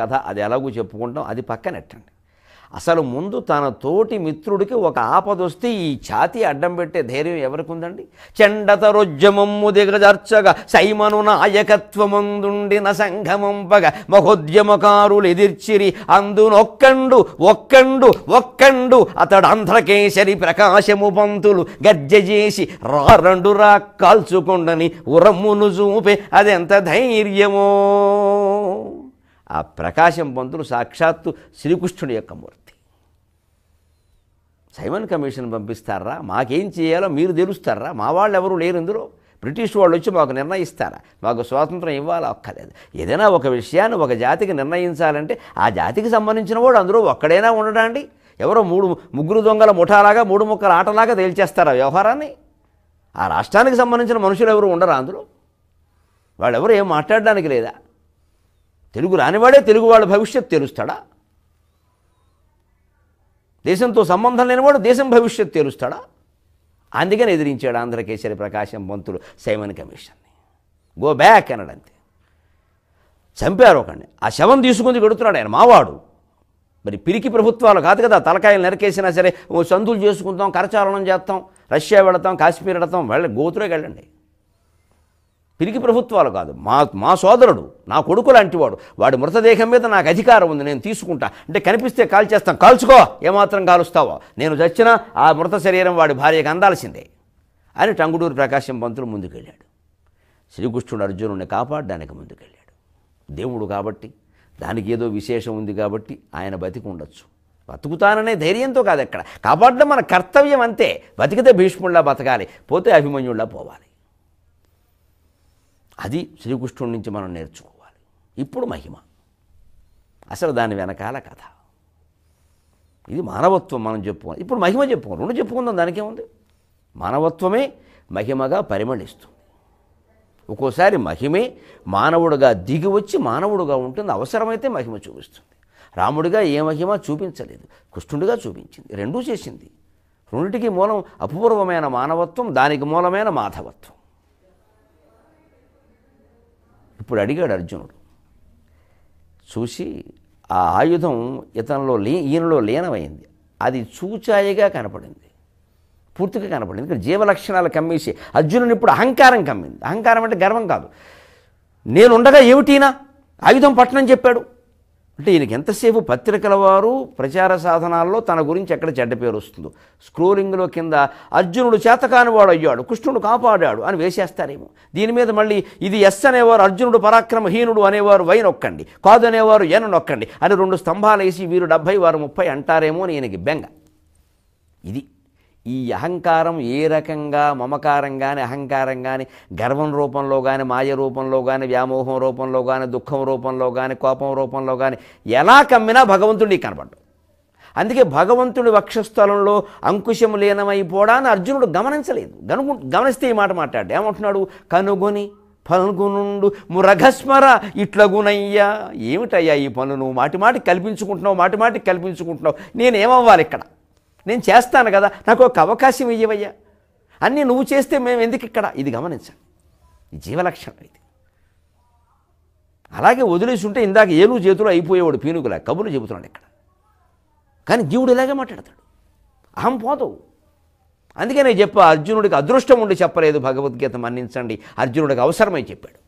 కథ అది ఎలాగూ చెప్పుకుంటాం అది పక్కనెట్టండి అసలు ముందు తన తోటి మిత్రుడికి ఒక ఆపదొస్తే ఈ ఛాతి అడ్డం పెట్టే ధైర్యం ఎవరికి ఉందండి చెండతరుజ్యమమ్ము దిగజర్చగా సైమను నాయకత్వమందుండిన సంఘమంపగ మహోద్యమకారులు ఎదిర్చిరి అందునొక్కండు ఒక్కండు ఒక్కండు అతడు అంధ్రకేశరి ప్రకాశము పంతులు గర్జజేసి రారండు రా కాల్చుకుండని ఉరమ్మును చూపే అదెంత ధైర్యమో ఆ ప్రకాశం పంతులు సాక్షాత్తు శ్రీకృష్ణుడి యొక్క మూర్తి సైమన్ కమిషన్ పంపిస్తారా మాకేం చేయాలో మీరు తెలుస్తారా మా వాళ్ళు ఎవరు లేరు ఇందులో బ్రిటిష్ వాళ్ళు వచ్చి మాకు నిర్ణయిస్తారా మాకు స్వాతంత్రం ఇవ్వాలా ఒక్కలేదు ఏదైనా ఒక విషయాన్ని ఒక జాతికి నిర్ణయించాలంటే ఆ జాతికి సంబంధించిన వాడు అందరూ ఒక్కడైనా ఉండడండి ఎవరో మూడు ముగ్గురు దొంగల ముఠాలాగా మూడు ముక్కల ఆటలాగా తేల్చేస్తారా వ్యవహారాన్ని ఆ రాష్ట్రానికి సంబంధించిన మనుషులు ఎవరు ఉండరా అందులో వాళ్ళెవరు ఏం మాట్లాడడానికి లేదా తెలుగు రానివాడే తెలుగు వాళ్ళ భవిష్యత్ తెలుస్తాడా దేశంతో సంబంధం లేనివాడు దేశం భవిష్యత్ తెలుస్తాడా అందుకని ఎదిరించాడు ఆంధ్రకేసరి ప్రకాశం పంతులు సైమన్ కమిషన్ని గో బ్యాక్ అంతే చంపారు ఒకడిని ఆ శవం తీసుకుని పెడుతున్నాడు ఆయన మావాడు మరి పిరికి ప్రభుత్వాలు కాదు కదా తలకాయలు నరికేసినా సరే సందులు చేసుకుంటాం కరచాలనం చేస్తాం రష్యా వెళతాం కాశ్మీర్ వెళతాం వెళ్ళ గోతురే వెళ్ళండి పిరికి ప్రభుత్వాలు కాదు మా మా సోదరుడు నా కొడుకు లాంటివాడు వాడి మృతదేహం మీద నాకు అధికారం ఉంది నేను తీసుకుంటా అంటే కనిపిస్తే కాల్చేస్తాం కాల్చుకో ఏమాత్రం కాలుస్తావో నేను చచ్చినా ఆ మృత శరీరం వాడి భార్యకు అందాల్సిందే అని టంగుడూరు ప్రకాశం పంతులు ముందుకెళ్ళాడు శ్రీకృష్ణుడు అర్జునుడిని కాపాడడానికి ముందుకెళ్ళాడు దేవుడు కాబట్టి దానికి ఏదో విశేషం ఉంది కాబట్టి ఆయన బతికి ఉండొచ్చు బతుకుతాననే ధైర్యంతో కాదు ఎక్కడ కాపాడడం మన కర్తవ్యం అంతే బతికితే భీష్ముడిలా బతకాలి పోతే అభిమన్యుళ్ళ పోవాలి అది శ్రీకృష్ణుడి నుంచి మనం నేర్చుకోవాలి ఇప్పుడు మహిమ అసలు దాని వెనకాల కథ ఇది మానవత్వం మనం చెప్పుకోవాలి ఇప్పుడు మహిమ చెప్పుకోం రెండు చెప్పుకుందాం దానికేముంది మానవత్వమే మహిమగా పరిమళిస్తుంది ఒక్కోసారి మహిమే మానవుడుగా దిగి వచ్చి మానవుడుగా ఉంటుంది అవసరమైతే మహిమ చూపిస్తుంది రాముడిగా ఏ మహిమ చూపించలేదు కృష్ణుడిగా చూపించింది రెండూ చేసింది రెండింటికి మూలం అపూర్వమైన మానవత్వం దానికి మూలమైన మాధవత్వం ఇప్పుడు అడిగాడు అర్జునుడు చూసి ఆ ఆయుధం ఇతనిలో లే ఈయనలో లీనమైంది అది చూచాయిగా కనపడింది పూర్తిగా కనపడింది ఇక్కడ లక్షణాలు కమ్మేసి అర్జునుని ఇప్పుడు అహంకారం కమ్మింది అహంకారం అంటే గర్వం కాదు నేనుండగా ఏమిటినా ఆయుధం పట్టణం చెప్పాడు అంటే ఈయనకి ఎంతసేపు పత్రికల వారు ప్రచార సాధనాల్లో తన గురించి ఎక్కడ చెడ్డ పేరు వస్తుందో స్క్రోలింగ్లో కింద అర్జునుడు చేతకానివాడు అయ్యాడు కృష్ణుడు కాపాడాడు అని వేసేస్తారేమో దీని మీద మళ్ళీ ఇది ఎస్ అనేవారు అర్జునుడు పరాక్రమహీనుడు అనేవారు వై నొక్కండి కాదు అనేవారు ఎన్ నొక్కండి అని రెండు స్తంభాలు వేసి వీరు డెబ్భై వారు ముప్పై అంటారేమో అని ఈయనకి బెంగ ఇది ఈ అహంకారం ఏ రకంగా మమకారం కానీ అహంకారం కానీ గర్వం రూపంలో కానీ మాయ రూపంలో కానీ వ్యామోహం రూపంలో కానీ దుఃఖం రూపంలో కానీ కోపం రూపంలో కానీ ఎలా కమ్మినా భగవంతుడికి కనపడ్డు అందుకే భగవంతుడి వక్షస్థలంలో అంకుశం లీనమైపోడాన్ని అర్జునుడు గమనించలేదు గనుగు గమనిస్తే ఈ మాట మాట్లాడు ఏమంటున్నాడు కనుగొని పనుగునుండు మురఘస్మర ఇట్లగునయ్యా ఏమిటయ్యా ఈ పనులు నువ్వు మాటి మాటి కల్పించుకుంటున్నావు మాటి మాటి కల్పించుకుంటున్నావు నేనేమవ్వాలి ఇక్కడ నేను చేస్తాను కదా నాకు ఒక అవకాశం ఇవ్వవయ్యా అన్నీ నువ్వు చేస్తే మేము ఎందుకు ఇక్కడ ఇది గమనించాలి జీవలక్షణం ఇది అలాగే వదిలేసి ఉంటే ఇందాక ఏలు చేతులు అయిపోయేవాడు పీనుగులా కబులు చెబుతున్నాడు ఇక్కడ కానీ జీవుడు ఇలాగే మాట్లాడతాడు అహం పోదు అందుకే నేను చెప్పా అర్జునుడికి అదృష్టం ఉండి చెప్పలేదు భగవద్గీత మన్నించండి అర్జునుడికి అవసరమై చెప్పాడు